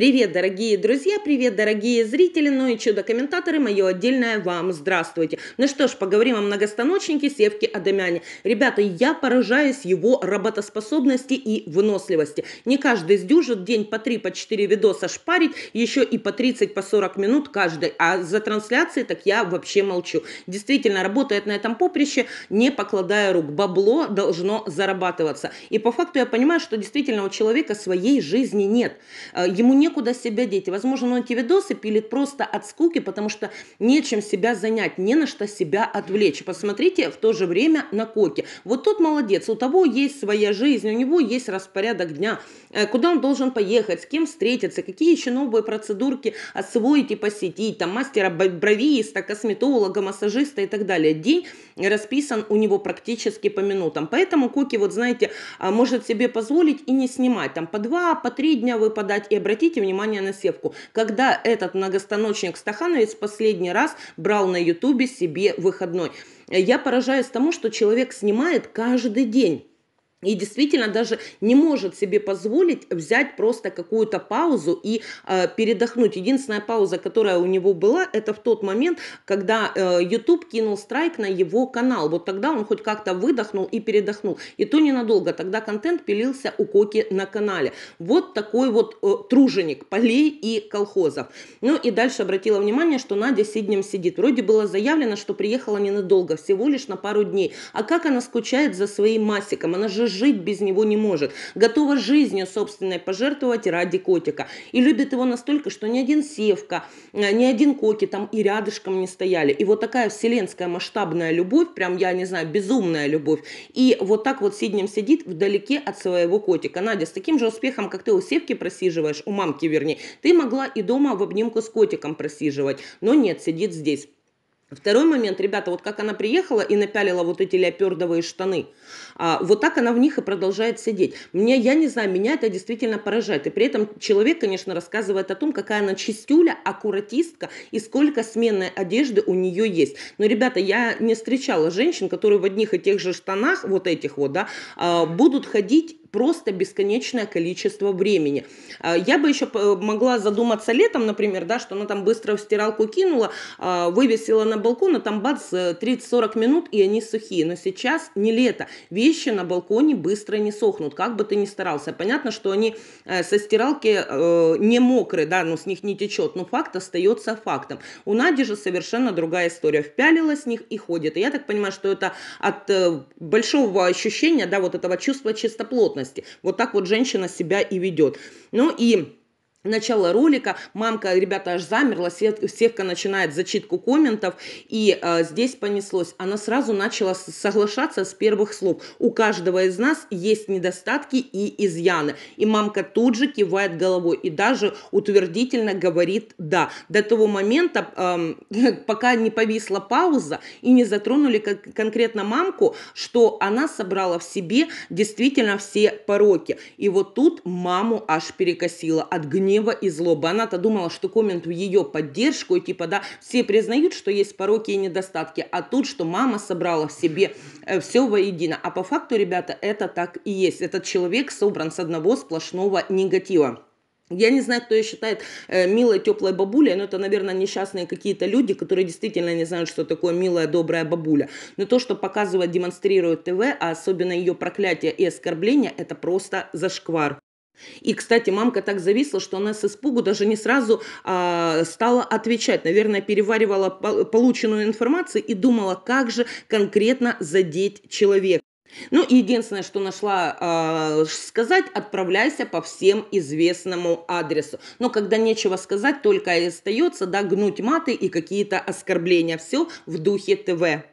Привет, дорогие друзья, привет, дорогие зрители, ну и чудо-комментаторы, мое отдельное вам здравствуйте. Ну что ж, поговорим о многостаночнике Севке Адамяне. Ребята, я поражаюсь его работоспособности и выносливости. Не каждый сдюжит день по 3, по 4 видоса шпарить, еще и по 30, по 40 минут каждый, а за трансляции так я вообще молчу. Действительно, работает на этом поприще, не покладая рук. Бабло должно зарабатываться. И по факту я понимаю, что действительно у человека своей жизни нет. Э, ему не некуда себя деть. возможно, И, возможно, видосы пилит просто от скуки, потому что нечем себя занять, не на что себя отвлечь. Посмотрите в то же время на Коки. Вот тот молодец, у того есть своя жизнь, у него есть распорядок дня, э, куда он должен поехать, с кем встретиться, какие еще новые процедурки освоить и посетить, там мастера бровиста, косметолога, массажиста и так далее. День расписан у него практически по минутам. Поэтому Коки, вот знаете, а, может себе позволить и не снимать. Там по два, по три дня выпадать и обратить обратите внимание на севку. Когда этот многостаночник Стахановец последний раз брал на ютубе себе выходной? Я поражаюсь тому, что человек снимает каждый день и действительно даже не может себе позволить взять просто какую-то паузу и э, передохнуть. Единственная пауза, которая у него была, это в тот момент, когда э, YouTube кинул страйк на его канал. Вот тогда он хоть как-то выдохнул и передохнул. И то ненадолго. Тогда контент пилился у Коки на канале. Вот такой вот э, труженик полей и колхозов. Ну и дальше обратила внимание, что Надя Сиднем сидит. Вроде было заявлено, что приехала ненадолго, всего лишь на пару дней. А как она скучает за своим Масиком? Она же жить без него не может, готова жизнью собственной пожертвовать ради котика. И любит его настолько, что ни один Севка, э, ни один Коки там и рядышком не стояли. И вот такая вселенская масштабная любовь, прям, я не знаю, безумная любовь. И вот так вот Сиднем сидит вдалеке от своего котика. Надя, с таким же успехом, как ты у Севки просиживаешь, у мамки вернее, ты могла и дома в обнимку с котиком просиживать, но нет, сидит здесь. Второй момент, ребята, вот как она приехала и напялила вот эти леопердовые штаны, а, вот так она в них и продолжает сидеть. Мне, я не знаю, меня это действительно поражает. И при этом человек, конечно, рассказывает о том, какая она чистюля, аккуратистка и сколько сменной одежды у нее есть. Но, ребята, я не встречала женщин, которые в одних и тех же штанах, вот этих вот, да, а, будут ходить просто бесконечное количество времени. А, я бы еще э, могла задуматься летом, например, да, что она там быстро в стиралку кинула, а, вывесила на балкон, а там бац, 30-40 э, минут, и они сухие. Но сейчас не лето. Вещи на балконе быстро не сохнут, как бы ты ни старался. Понятно, что они э, со стиралки не мокрые, да, но ну, с них не течет, но факт остается фактом. У Нади же совершенно другая история. Впялила с них и ходит. И я так понимаю, что это от большого ощущения, да, вот этого чувства чистоплотности, безграмотности. Вот так вот женщина себя и ведет. Ну и начала ролика, мамка, ребята, аж замерла, севка начинает зачитку комментов, и э, здесь понеслось. Она сразу начала соглашаться с первых слов. У каждого из нас есть недостатки и изъяны. И мамка тут же кивает головой и даже утвердительно говорит «да». До того момента, э, пока не повисла пауза и не затронули конкретно мамку, что она собрала в себе действительно все пороки. И вот тут маму аж перекосила от гнева гнева и злобы. Она-то думала, что коммент в ее поддержку, и типа, да, все признают, что есть пороки и недостатки, а тут, что мама собрала в себе э, все воедино. А по факту, ребята, это так и есть. Этот человек собран с одного сплошного негатива. Я не знаю, кто ее считает э, милой, теплой бабулей, но это, наверное, несчастные какие-то люди, которые действительно не знают, что такое милая, добрая бабуля. Но то, что показывает, демонстрирует ТВ, а особенно ее проклятие и оскорбление, это просто зашквар. И, кстати, мамка так зависла, что она с испугу даже не сразу а, стала отвечать. Наверное, переваривала полученную информацию и думала, как же конкретно задеть человека. Ну, единственное, что нашла э, сказать, отправляйся по всем известному адресу. Но когда нечего сказать, только и остается, да, гнуть маты и какие-то оскорбления. Все в духе ТВ.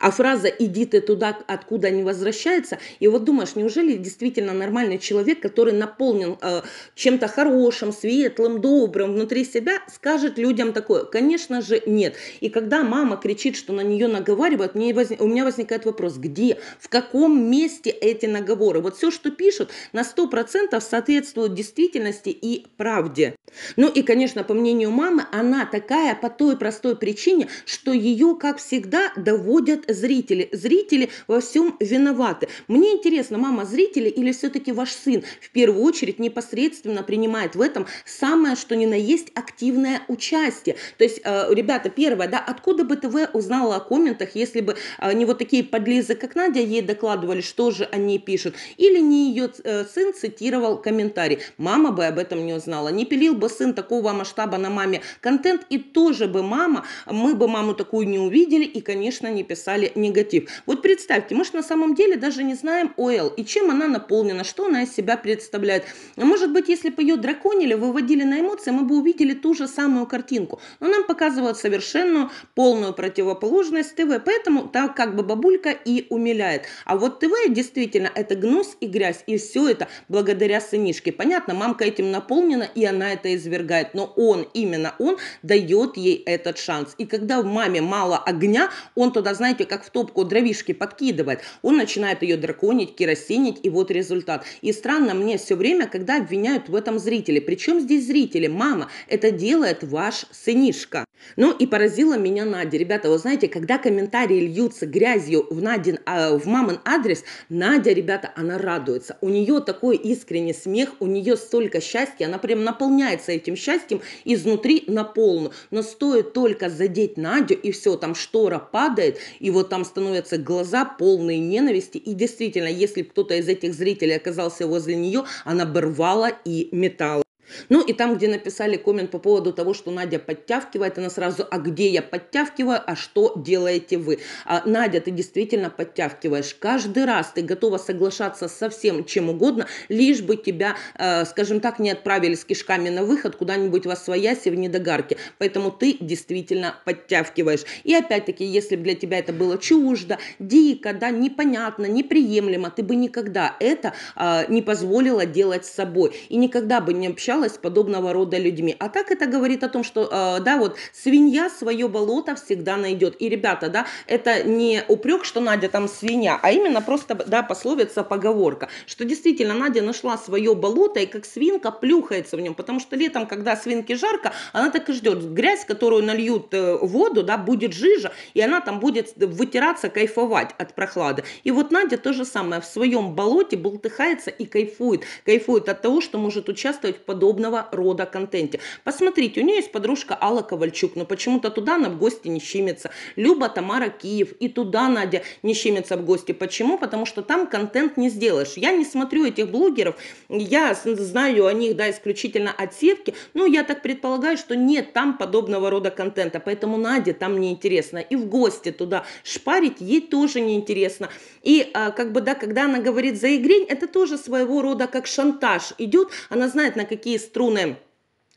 А фраза «иди ты туда, откуда не возвращается», и вот думаешь, неужели действительно нормальный человек, который наполнен э, чем-то хорошим, светлым, добрым внутри себя, скажет людям такое? Конечно же нет. И когда мама кричит, что на нее наговаривают, мне воз... у меня возникает вопрос, где, в каком месте эти наговоры? Вот все, что пишут, на 100% соответствует действительности и правде. Ну и, конечно, по мнению мамы, она такая по той простой причине, что ее, как всегда, доводит будут зрители. Зрители во всем виноваты. Мне интересно, мама зрители или все-таки ваш сын в первую очередь непосредственно принимает в этом самое, что ни на есть, активное участие. То есть, э, ребята, первое, да, откуда бы ТВ узнала о комментах, если бы э, не вот такие подлизы, как Надя, ей докладывали, что же они пишут, или не ее э, сын цитировал комментарий. Мама бы об этом не узнала. Не пилил бы сын такого масштаба на маме контент, и тоже бы мама, мы бы маму такую не увидели, и, конечно, не писали написали негатив. Вот представьте, мы же на самом деле даже не знаем ОЛ и чем она наполнена, что она из себя представляет. Может быть, если бы ее драконили, выводили на эмоции, мы бы увидели ту же самую картинку. Но нам показывают совершенно полную противоположность ТВ, поэтому так как бы бабулька и умиляет. А вот ТВ действительно это гнус и грязь, и все это благодаря сынишке. Понятно, мамка этим наполнена, и она это извергает, но он, именно он, дает ей этот шанс. И когда в маме мало огня, он туда, знаете, знаете, как в топку дровишки подкидывает. Он начинает ее драконить, керосинить, и вот результат. И странно мне все время, когда обвиняют в этом зрители. Причем здесь зрители? Мама, это делает ваш сынишка. Ну и поразила меня Надя. Ребята, вы знаете, когда комментарии льются грязью в, Надин, э, в мамин адрес, Надя, ребята, она радуется. У нее такой искренний смех, у нее столько счастья, она прям наполняется этим счастьем изнутри на полную. Но стоит только задеть Надю, и все, там штора падает, и вот там становятся глаза полные ненависти. И действительно, если кто-то из этих зрителей оказался возле нее, она бы рвала и металла. Ну и там, где написали коммент по поводу того, что Надя подтягивает, она сразу, а где я подтягиваю, а что делаете вы? А, Надя, ты действительно подтявкиваешь Каждый раз ты готова соглашаться со всем, чем угодно, лишь бы тебя, э, скажем так, не отправили с кишками на выход куда-нибудь во своясе в недогарке. Поэтому ты действительно подтявкиваешь И опять-таки, если бы для тебя это было чуждо, дико, да, непонятно, неприемлемо, ты бы никогда это э, не позволила делать с собой. И никогда бы не общалась общалась с подобного рода людьми. А так это говорит о том, что, э, да, вот свинья свое болото всегда найдет. И, ребята, да, это не упрек, что Надя там свинья, а именно просто, да, пословица, поговорка, что действительно Надя нашла свое болото и как свинка плюхается в нем, потому что летом, когда свинки жарко, она так и ждет. Грязь, которую нальют э, в воду, да, будет жижа, и она там будет вытираться, кайфовать от прохлады. И вот Надя то же самое, в своем болоте болтыхается и кайфует. Кайфует от того, что может участвовать в подобном подобного рода контенте. Посмотрите, у нее есть подружка Алла Ковальчук, но почему-то туда она в гости не щемится. Люба Тамара Киев, и туда Надя не щемится в гости. Почему? Потому что там контент не сделаешь. Я не смотрю этих блогеров, я знаю о них, да, исключительно от сетки, но я так предполагаю, что нет там подобного рода контента, поэтому Наде там неинтересно. И в гости туда шпарить ей тоже неинтересно. И а, как бы, да, когда она говорит за игрень, это тоже своего рода как шантаж идет, она знает, на какие jest trunem.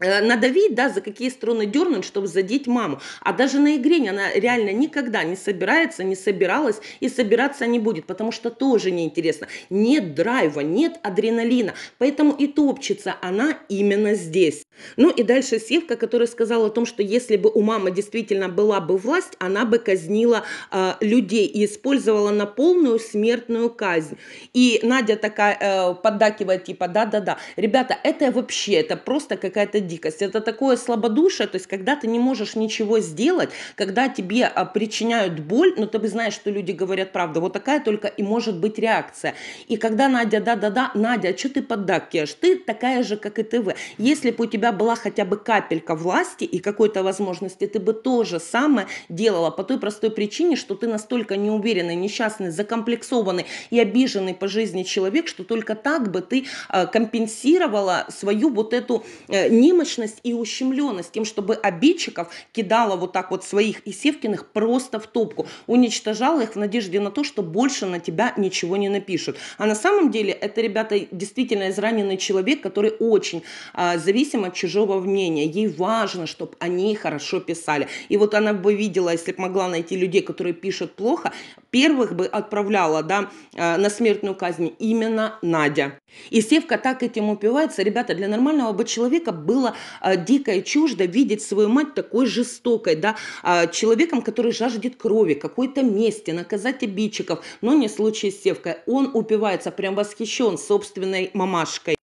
Э, надавить, да, за какие струны дернуть, чтобы задеть маму. А даже на игре она реально никогда не собирается, не собиралась и собираться не будет, потому что тоже неинтересно. Нет драйва, нет адреналина, поэтому и топчется она именно здесь. Ну и дальше Севка, которая сказала о том, что если бы у мамы действительно была бы власть, она бы казнила э, людей и использовала на полную смертную казнь. И Надя такая э, поддакивает типа да-да-да. Ребята, это вообще, это просто какая-то дикость. Это такое слабодушие, то есть когда ты не можешь ничего сделать, когда тебе а, причиняют боль, но ты бы знаешь, что люди говорят правду. Вот такая только и может быть реакция. И когда Надя, да-да-да, Надя, а что ты поддакиваешь? Ты такая же, как и ты вы. Если бы у тебя была хотя бы капелька власти и какой-то возможности, ты бы то же самое делала по той простой причине, что ты настолько неуверенный, несчастный, закомплексованный и обиженный по жизни человек, что только так бы ты а, компенсировала свою вот эту не э, беспомощность и ущемленность тем, чтобы обидчиков кидала вот так вот своих и Севкиных просто в топку, уничтожала их в надежде на то, что больше на тебя ничего не напишут. А на самом деле это, ребята, действительно израненный человек, который очень а, зависим от чужого мнения. Ей важно, чтобы они хорошо писали. И вот она бы видела, если бы могла найти людей, которые пишут плохо, первых бы отправляла да, а, на смертную казнь именно Надя. И Севка так этим упивается. Ребята, для нормального бы человека было было а, дико и чуждо видеть свою мать такой жестокой, да, а, человеком, который жаждет крови, какой-то мести, наказать обидчиков, но не случай с Севкой. Он упивается, прям восхищен собственной мамашкой.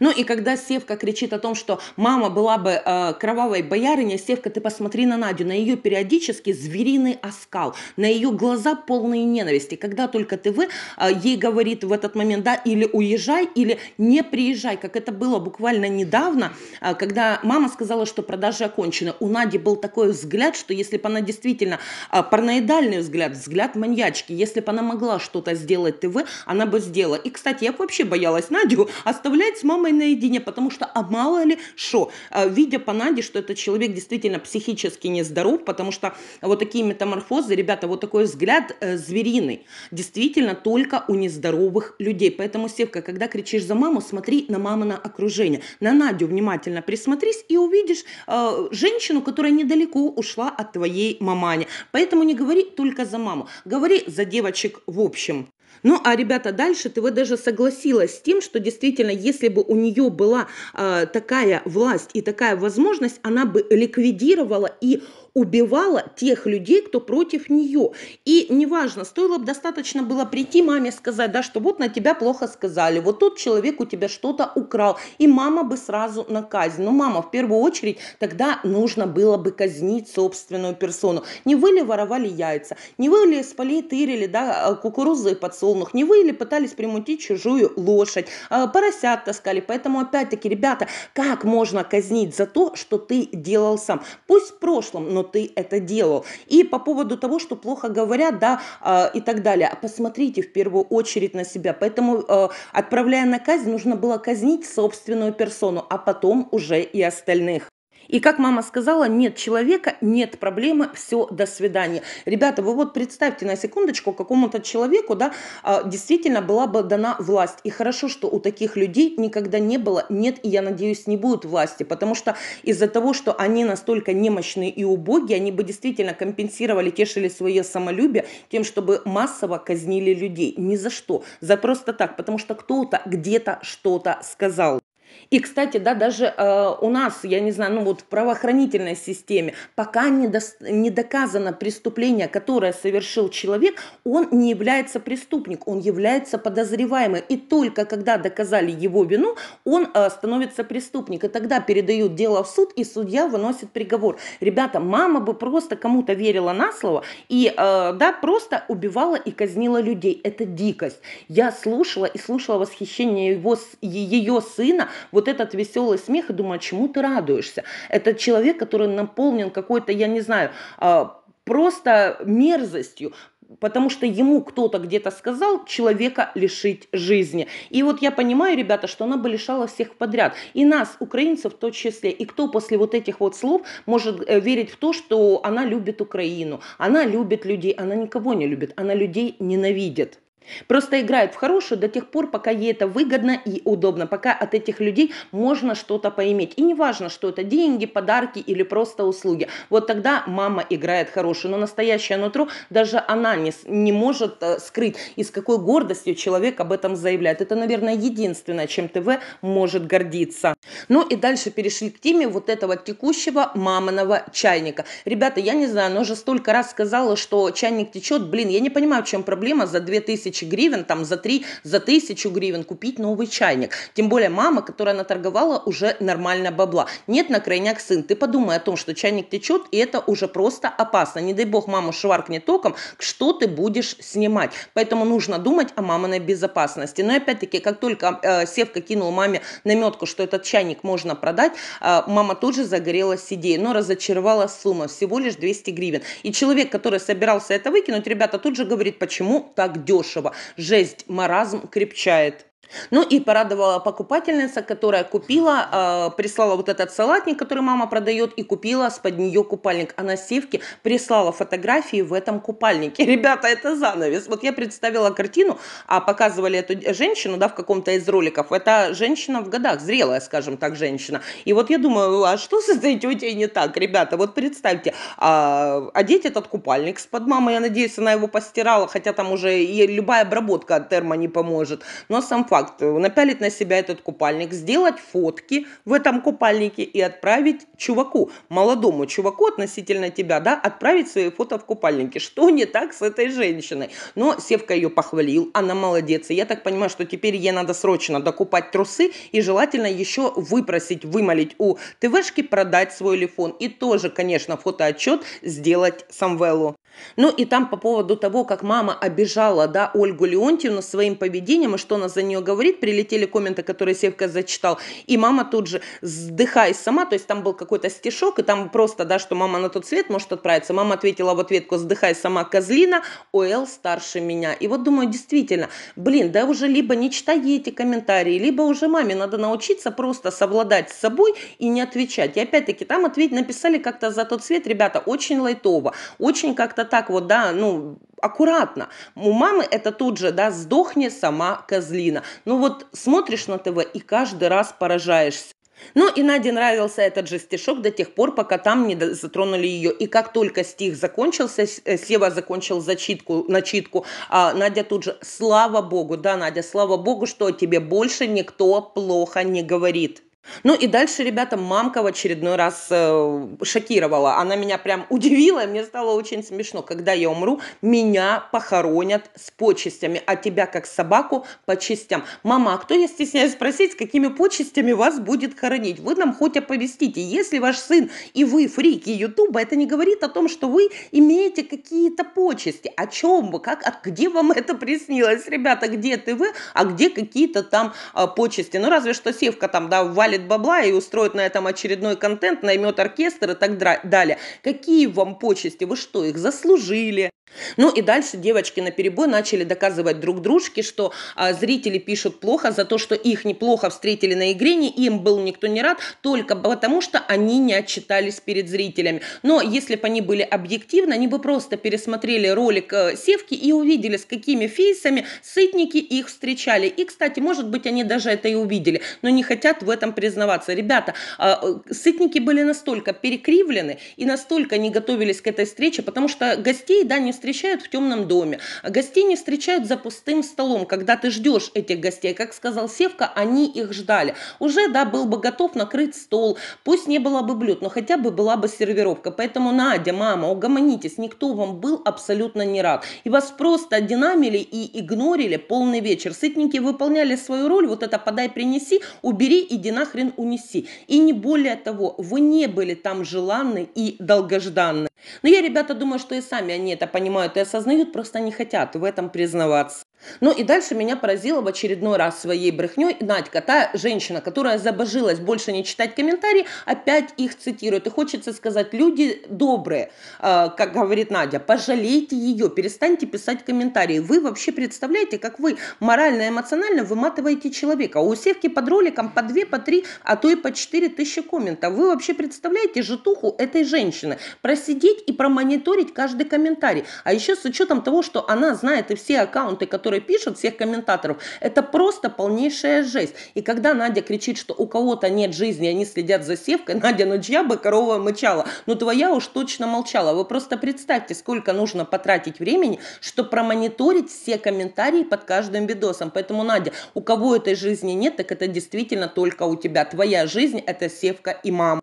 Ну и когда Севка кричит о том, что мама была бы э, кровавой боярыней, Севка, ты посмотри на Надю, на ее периодически звериный оскал, на ее глаза полные ненависти. Когда только ты вы, э, ей говорит в этот момент, да, или уезжай, или не приезжай, как это было буквально недавно, э, когда мама сказала, что продажи окончены. У Нади был такой взгляд, что если бы она действительно э, параноидальный взгляд, взгляд маньячки, если бы она могла что-то сделать ТВ, она бы сделала. И, кстати, я вообще боялась Надю оставлять с мамой мамой наедине, потому что, а мало ли что, э, видя по Наде, что этот человек действительно психически нездоров, потому что вот такие метаморфозы, ребята, вот такой взгляд э, звериный, действительно только у нездоровых людей. Поэтому, Севка, когда кричишь за маму, смотри на маму на окружение, на Надю внимательно присмотрись и увидишь э, женщину, которая недалеко ушла от твоей мамани. Поэтому не говори только за маму, говори за девочек в общем. Ну, а, ребята, дальше ты ТВ даже согласилась с тем, что действительно, если бы у нее была э, такая власть и такая возможность, она бы ликвидировала и убивала тех людей, кто против нее. И неважно, стоило бы достаточно было прийти маме сказать, да, что вот на тебя плохо сказали, вот тот человек у тебя что-то украл, и мама бы сразу на казнь. Но ну, мама в первую очередь тогда нужно было бы казнить собственную персону. Не вы ли воровали яйца, не вы ли с полей тырили да, кукурузы и подсолнух, не вы ли пытались примутить чужую лошадь, а, поросят таскали. Поэтому опять-таки, ребята, как можно казнить за то, что ты делал сам? Пусть в прошлом, но ты это делал. И по поводу того, что плохо говорят, да, э, и так далее. Посмотрите в первую очередь на себя. Поэтому, э, отправляя на казнь, нужно было казнить собственную персону, а потом уже и остальных. И как мама сказала, нет человека, нет проблемы, все, до свидания. Ребята, вы вот представьте на секундочку, какому-то человеку, да, а, действительно была бы дана власть. И хорошо, что у таких людей никогда не было, нет, и я надеюсь, не будет власти, потому что из-за того, что они настолько немощные и убогие, они бы действительно компенсировали, тешили свое самолюбие тем, чтобы массово казнили людей. Ни за что, за просто так, потому что кто-то где-то что-то сказал. И, кстати, да, даже э, у нас, я не знаю, ну вот в правоохранительной системе, пока не, до, не доказано преступление, которое совершил человек, он не является преступник, он является подозреваемым. И только когда доказали его вину, он э, становится преступником. И тогда передают дело в суд, и судья выносит приговор. Ребята, мама бы просто кому-то верила на слово и, э, да, просто убивала и казнила людей. Это дикость. Я слушала и слушала восхищение его, ее сына, вот этот веселый смех и думаю, «А чему ты радуешься? Это человек, который наполнен какой-то, я не знаю, а, просто мерзостью, потому что ему кто-то где-то сказал человека лишить жизни. И вот я понимаю, ребята, что она бы лишала всех подряд. И нас, украинцев в том числе. И кто после вот этих вот слов может э, верить в то, что она любит Украину, она любит людей, она никого не любит, она людей ненавидит. Просто играют в хорошую до тех пор, пока ей это выгодно и удобно, пока от этих людей можно что-то поиметь. И не важно, что это деньги, подарки или просто услуги. Вот тогда мама играет хорошую, но настоящее нутро даже она не, не может э, скрыть, и с какой гордостью человек об этом заявляет. Это, наверное, единственное, чем ТВ может гордиться. Ну и дальше перешли к теме вот этого текущего маминого чайника. Ребята, я не знаю, она уже столько раз сказала, что чайник течет. Блин, я не понимаю, в чем проблема за 2000 тысячи гривен, там за три, за тысячу гривен купить новый чайник. Тем более мама, которая наторговала уже нормально бабла. Нет на крайняк сын, ты подумай о том, что чайник течет, и это уже просто опасно. Не дай бог маму шваркнет током, что ты будешь снимать. Поэтому нужно думать о маминой безопасности. Но опять-таки, как только э, Севка кинул маме наметку, что этот чайник можно продать, э, мама тут же загорелась идеей, но разочаровала сумма всего лишь 200 гривен. И человек, который собирался это выкинуть, ребята, тут же говорит, почему так дешево нашего. Жесть, маразм крепчает. Ну и порадовала покупательница, которая купила, э, прислала вот этот салатник, который мама продает, и купила с под нее купальник. Она а с севки прислала фотографии в этом купальнике. Ребята, это занавес. Вот я представила картину, а показывали эту женщину, да, в каком-то из роликов. Это женщина в годах, зрелая, скажем так, женщина. И вот я думаю, а что с этой тетей не так, ребята? Вот представьте, э, одеть этот купальник с под мамы, я надеюсь, она его постирала, хотя там уже и любая обработка от термо не поможет. Но сам факт как? Э, Напялить на себя этот купальник, сделать фотки в этом купальнике и отправить чуваку, молодому чуваку относительно тебя, да, отправить свои фото в купальнике. Что не так с этой женщиной? Но Севка ее похвалил, она молодец. И я так понимаю, что теперь ей надо срочно докупать трусы и желательно еще выпросить, вымолить у ТВшки продать свой телефон. И тоже, конечно, фотоотчет сделать Самвелу. Ну и там по поводу того, как мама обижала да, Ольгу Леонтьевну своим поведением, и что она за нее говорит, прилетели комменты, которые Севка зачитал, и мама тут же «сдыхай сама», то есть там был какой-то стишок, и там просто, да, что мама на тот свет может отправиться. Мама ответила в ответку «сдыхай сама, козлина, ОЛ старше меня». И вот думаю, действительно, блин, да уже либо не читай эти комментарии, либо уже маме надо научиться просто совладать с собой и не отвечать. И опять-таки там ответ написали как-то за тот свет, ребята, очень лайтово, очень как-то как-то так вот, да, ну, аккуратно. У мамы это тут же, да, сдохни сама козлина. Ну вот смотришь на ТВ и каждый раз поражаешься. Ну и Наде нравился этот же стишок до тех пор, пока там не затронули ее. И как только стих закончился, э, Сева закончил зачитку, начитку, а Надя тут же «Слава Богу!» Да, Надя, слава Богу, что тебе больше никто плохо не говорит. Ну и дальше, ребята, мамка в очередной раз э, шокировала. Она меня прям удивила, мне стало очень смешно. Когда я умру, меня похоронят с почестями, а тебя как собаку по частям. Мама, а кто, я стесняюсь спросить, с какими почестями вас будет хоронить? Вы нам хоть оповестите. Если ваш сын и вы фрики Ютуба, это не говорит о том, что вы имеете какие-то почести. О чем вы? Как? От, где вам это приснилось? Ребята, где ты вы, а где какие-то там э, почести? Ну разве что Севка там, да, валит навалит бабла и устроит на этом очередной контент, наймет оркестр и так далее. Какие вам почести? Вы что, их заслужили? Ну и дальше девочки на перебой начали доказывать друг дружке, что а, зрители пишут плохо за то, что их неплохо встретили на игре, не им был никто не рад, только потому что они не отчитались перед зрителями. Но если бы они были объективны, они бы просто пересмотрели ролик э, Севки и увидели, с какими фейсами сытники их встречали. И, кстати, может быть, они даже это и увидели, но не хотят в этом признаваться. Ребята, а, э, сытники были настолько перекривлены и настолько не готовились к этой встрече, потому что гостей, да, не встречают в темном доме. А гостей не встречают за пустым столом, когда ты ждешь этих гостей. Как сказал Севка, они их ждали. Уже, да, был бы готов накрыть стол. Пусть не было бы блюд, но хотя бы была бы сервировка. Поэтому, Надя, мама, угомонитесь. Никто вам был абсолютно не рад. И вас просто динамили и игнорили полный вечер. Сытники выполняли свою роль. Вот это подай, принеси, убери, иди нахрен нахрен унеси. И не более того, вы не были там желанны и долгожданны. Но я, ребята, думаю, что и сами они это понимают и осознают, просто не хотят в этом признаваться. Ну и дальше меня поразила в очередной раз своей брехней Надька, та женщина, которая забожилась больше не читать комментарии, опять их цитирует. И хочется сказать, люди добрые, э, как говорит Надя, пожалейте ее, перестаньте писать комментарии. Вы вообще представляете, как вы морально и эмоционально выматываете человека. А у севки под роликом по 2, по 3, а то и по 4 тысячи комментов. Вы вообще представляете житуху этой женщины. Просидеть и промониторить каждый комментарий. А еще с учетом того, что она знает и все аккаунты, которые которые пишут, всех комментаторов, это просто полнейшая жесть. И когда Надя кричит, что у кого-то нет жизни, они следят за севкой, Надя, ну чья бы корова мычала? Ну твоя уж точно молчала. Вы просто представьте, сколько нужно потратить времени, чтобы промониторить все комментарии под каждым видосом. Поэтому, Надя, у кого этой жизни нет, так это действительно только у тебя. Твоя жизнь – это севка и мама.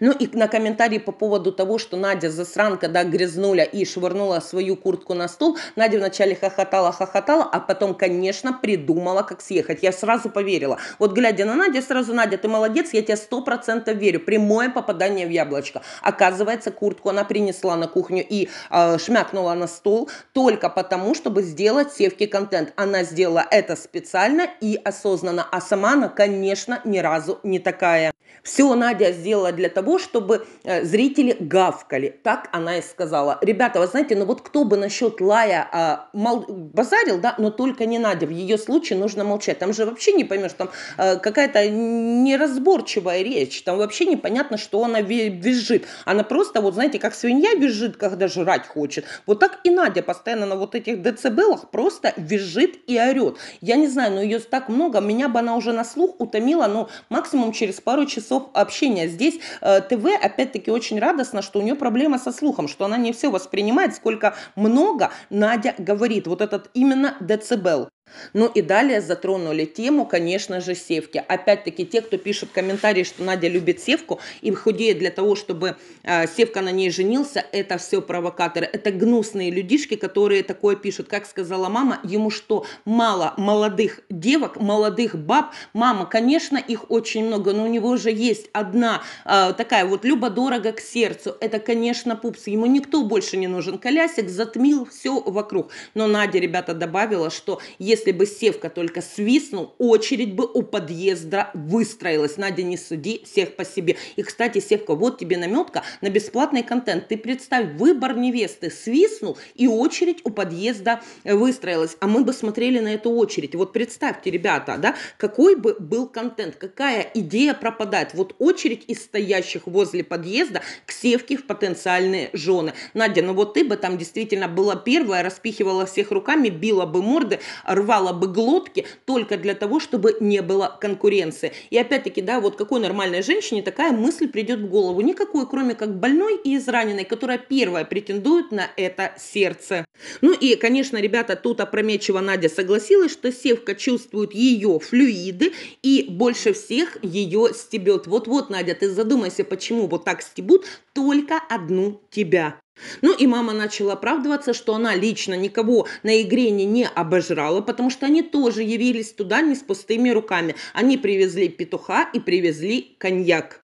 Ну и на комментарии по поводу того, что Надя засранка, да, грязнуля и швырнула свою куртку на стул. Надя вначале хохотала-хохотала, а потом, конечно, придумала, как съехать. Я сразу поверила. Вот глядя на Надю, сразу, Надя, ты молодец, я тебе сто процентов верю. Прямое попадание в яблочко. Оказывается, куртку она принесла на кухню и э, шмякнула на стол только потому, чтобы сделать севки контент. Она сделала это специально и осознанно, а сама она, конечно, ни разу не такая. Все Надя сделала для того, чтобы э, зрители гавкали. Так она и сказала. Ребята, вы знаете, ну вот кто бы насчет Лая а, мол, базарил, да, но только не Надя. В ее случае нужно молчать. Там же вообще не поймешь, там а, какая-то неразборчивая речь. Там вообще непонятно, что она визжит. Она просто, вот знаете, как свинья визжит, когда жрать хочет. Вот так и Надя постоянно на вот этих децибелах просто визжит и орет. Я не знаю, но ее так много, меня бы она уже на слух утомила, но максимум через пару часов общения. Здесь Э, ТВ, опять-таки, очень радостно, что у нее проблема со слухом, что она не все воспринимает, сколько много Надя говорит. Вот этот именно децибел. Ну и далее затронули тему, конечно же, севки. Опять-таки те, кто пишет комментарии, что Надя любит севку и худеет для того, чтобы э, севка на ней женился, это все провокаторы. Это гнусные людишки, которые такое пишут. Как сказала мама, ему что, мало молодых девок, молодых баб? Мама, конечно, их очень много, но у него же есть одна э, такая вот Люба дорого к сердцу. Это, конечно, пупс. Ему никто больше не нужен. Колясик затмил все вокруг. Но Надя, ребята, добавила, что если если бы Севка только свистнул, очередь бы у подъезда выстроилась. Надя, не суди всех по себе. И, кстати, Севка, вот тебе наметка на бесплатный контент. Ты представь, выбор невесты свистнул, и очередь у подъезда выстроилась. А мы бы смотрели на эту очередь. Вот представьте, ребята, да, какой бы был контент, какая идея пропадает. Вот очередь из стоящих возле подъезда к Севке в потенциальные жены. Надя, ну вот ты бы там действительно была первая, распихивала всех руками, била бы морды, рвала разрывала бы глотки только для того, чтобы не было конкуренции. И опять-таки, да, вот какой нормальной женщине такая мысль придет в голову? Никакой, кроме как больной и израненной, которая первая претендует на это сердце. Ну и, конечно, ребята, тут опрометчиво Надя согласилась, что севка чувствует ее флюиды и больше всех ее стебет. Вот-вот, Надя, ты задумайся, почему вот так стебут только одну тебя. Ну и мама начала оправдываться, что она лично никого на игре не обожрала, потому что они тоже явились туда не с пустыми руками. Они привезли петуха и привезли коньяк.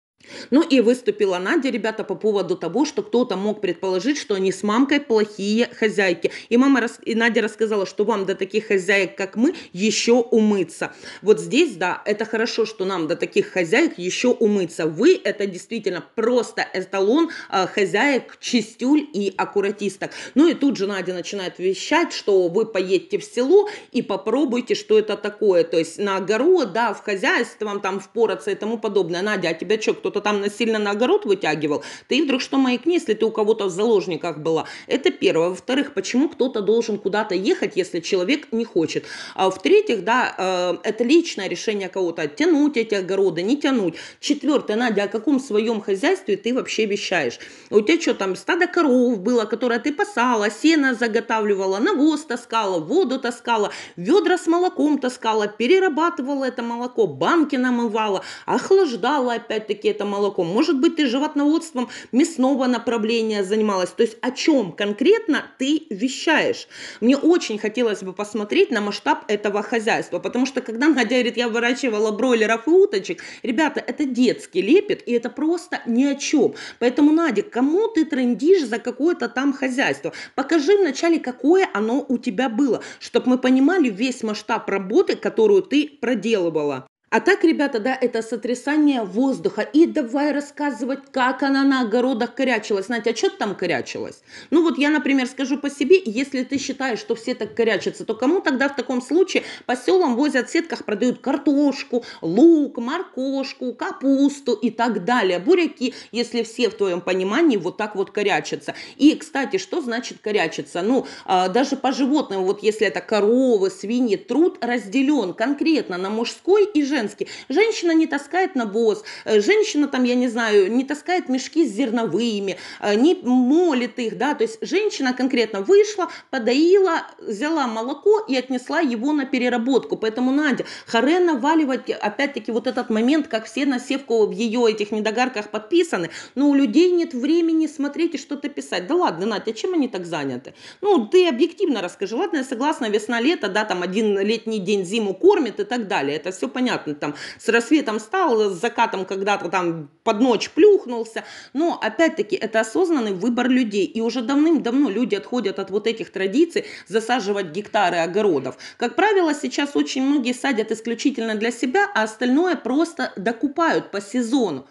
Ну и выступила Надя, ребята, по поводу того, что кто-то мог предположить, что они с мамкой плохие хозяйки. И мама рас... и Надя рассказала, что вам до таких хозяек, как мы, еще умыться. Вот здесь, да, это хорошо, что нам до таких хозяек еще умыться. Вы это действительно просто эталон э, хозяек, чистюль и аккуратисток. Ну и тут же Надя начинает вещать, что вы поедете в село и попробуйте, что это такое. То есть на огород, да, в хозяйство вам там впораться и тому подобное. Надя, а тебя что, кто-то кто-то там насильно на огород вытягивал, ты вдруг что маякни, если ты у кого-то в заложниках была. Это первое. Во-вторых, почему кто-то должен куда-то ехать, если человек не хочет. А в-третьих, да, э, это личное решение кого-то, тянуть эти огороды, не тянуть. Четвертое, Надя, о каком своем хозяйстве ты вообще вещаешь? У тебя что там, стадо коров было, которое ты пасала, сено заготавливала, навоз таскала, воду таскала, ведра с молоком таскала, перерабатывала это молоко, банки намывала, охлаждала опять-таки это материнским молоком, может быть, ты животноводством мясного направления занималась. То есть о чем конкретно ты вещаешь? Мне очень хотелось бы посмотреть на масштаб этого хозяйства, потому что когда Надя говорит, я выращивала бройлеров и уточек, ребята, это детский лепет, и это просто ни о чем. Поэтому, Надя, кому ты трендишь за какое-то там хозяйство? Покажи вначале, какое оно у тебя было, чтобы мы понимали весь масштаб работы, которую ты проделывала. А так, ребята, да, это сотрясание воздуха. И давай рассказывать, как она на огородах корячилась. Знаете, а что там корячилась? Ну вот я, например, скажу по себе, если ты считаешь, что все так корячатся, то кому тогда в таком случае по селам возят в сетках, продают картошку, лук, моркошку, капусту и так далее. Буряки, если все в твоем понимании вот так вот корячатся. И, кстати, что значит корячиться? Ну, а, даже по животным, вот если это коровы, свиньи, труд разделен конкретно на мужской и женский по-женски. Женщина не таскает на босс, э, женщина там, я не знаю, не таскает мешки с зерновыми, э, не молит их, да, то есть женщина конкретно вышла, подоила, взяла молоко и отнесла его на переработку. Поэтому, Надя, харе наваливать, опять-таки, вот этот момент, как все на севку в ее этих недогарках подписаны, но у людей нет времени смотреть и что-то писать. Да ладно, Надя, чем они так заняты? Ну, ты объективно расскажи. Ладно, я согласна, весна-лето, да, там один летний день зиму кормит и так далее. Это все понятно понятно, там с рассветом стал, с закатом когда-то там под ночь плюхнулся, но опять-таки это осознанный выбор людей, и уже давным-давно люди отходят от вот этих традиций засаживать гектары огородов. Как правило, сейчас очень многие садят исключительно для себя, а остальное просто докупают по сезону.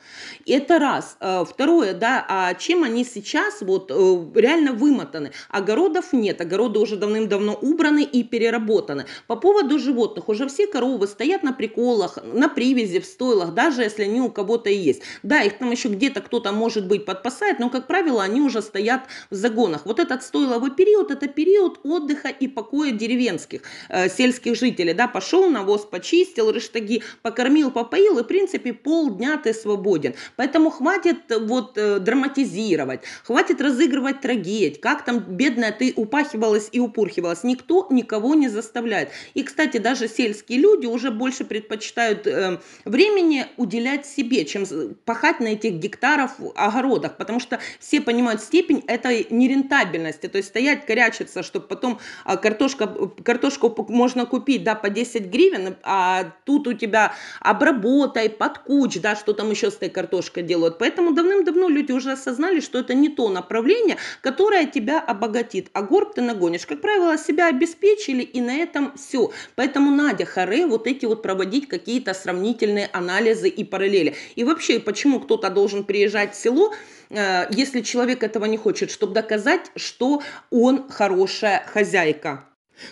Это раз. Э, второе, да, а чем они сейчас вот э, реально вымотаны? Огородов нет, огороды уже давным-давно убраны и переработаны. По поводу животных, уже все коровы стоят на приколах, стойлах, на привязи, в стойлах, даже если они у кого-то и есть. Да, их там еще где-то кто-то, может быть, подпасает, но, как правило, они уже стоят в загонах. Вот этот стойловый период – это период отдыха и покоя деревенских, э, сельских жителей. Да, пошел навоз, почистил рыштаги, покормил, попоил, и, в принципе, полдня ты свободен. Поэтому хватит э, вот э, драматизировать, хватит разыгрывать трагедь, как там, бедная, ты упахивалась и упурхивалась. Никто никого не заставляет. И, кстати, даже сельские люди уже больше предпочитают предпочитают э, времени уделять себе, чем пахать на этих гектаров огородах, потому что все понимают степень этой нерентабельности, то есть стоять, корячиться, чтобы потом э, картошка, картошку можно купить, да, по 10 гривен, а тут у тебя обработай, под куч, да, что там еще с этой картошкой делают, поэтому давным-давно люди уже осознали, что это не то направление, которое тебя обогатит, а горб ты нагонишь, как правило, себя обеспечили и на этом все, поэтому Надя Харе вот эти вот проводить как какие-то сравнительные анализы и параллели. И вообще, почему кто-то должен приезжать в село, э, если человек этого не хочет, чтобы доказать, что он хорошая хозяйка.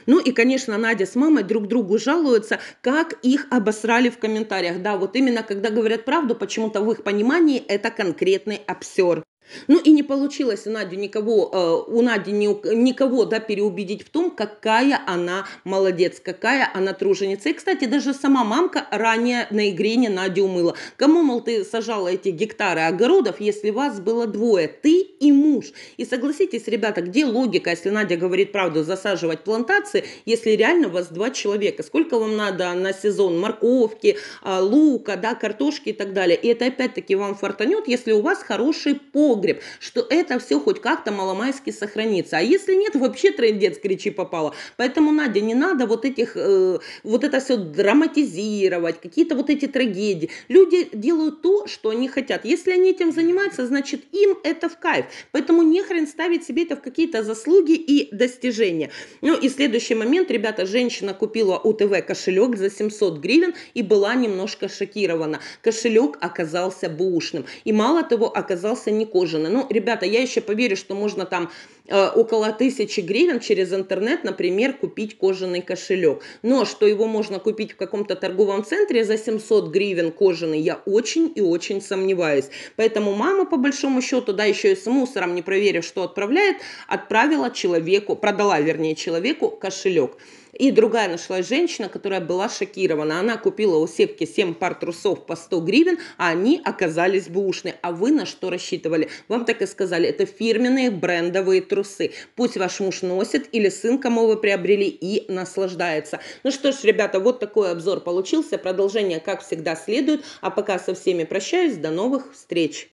Ну и, конечно, Надя с мамой друг другу жалуются, как их обосрали в комментариях. Да, вот именно когда говорят правду, почему-то в их понимании это конкретный обсер. Ну и не получилось у Нади никого, э, у Нади никого да, переубедить в том, какая она молодец, какая она труженица. И, кстати, даже сама мамка ранее на игре не Надю умыла. Кому, мол, ты сажала эти гектары огородов, если вас было двое, ты и муж? И согласитесь, ребята, где логика, если Надя говорит правду, засаживать плантации, если реально вас два человека? Сколько вам надо на сезон морковки, э, лука, да, картошки и так далее? И это опять-таки вам фартанет, если у вас хороший повод погреб, что это все хоть как-то маломайски сохранится. А если нет, вообще трендец кричи попало. Поэтому, Надя, не надо вот этих, э, вот это все драматизировать, какие-то вот эти трагедии. Люди делают то, что они хотят. Если они этим занимаются, значит им это в кайф. Поэтому не хрен ставить себе это в какие-то заслуги и достижения. Ну и следующий момент, ребята, женщина купила у ТВ кошелек за 700 гривен и была немножко шокирована. Кошелек оказался бушным. И мало того, оказался не кожаным положено. Ну, ребята, я еще поверю, что можно там э, около тысячи гривен через интернет, например, купить кожаный кошелек. Но что его можно купить в каком-то торговом центре за 700 гривен кожаный, я очень и очень сомневаюсь. Поэтому мама, по большому счету, да, еще и с мусором, не проверив, что отправляет, отправила человеку, продала, вернее, человеку кошелек. И другая нашлась женщина, которая была шокирована. Она купила у Севки 7 пар трусов по 100 гривен, а они оказались бушные. А вы на что рассчитывали? Вам так и сказали, это фирменные брендовые трусы. Пусть ваш муж носит или сын, кому вы приобрели, и наслаждается. Ну что ж, ребята, вот такой обзор получился. Продолжение, как всегда, следует. А пока со всеми прощаюсь. До новых встреч!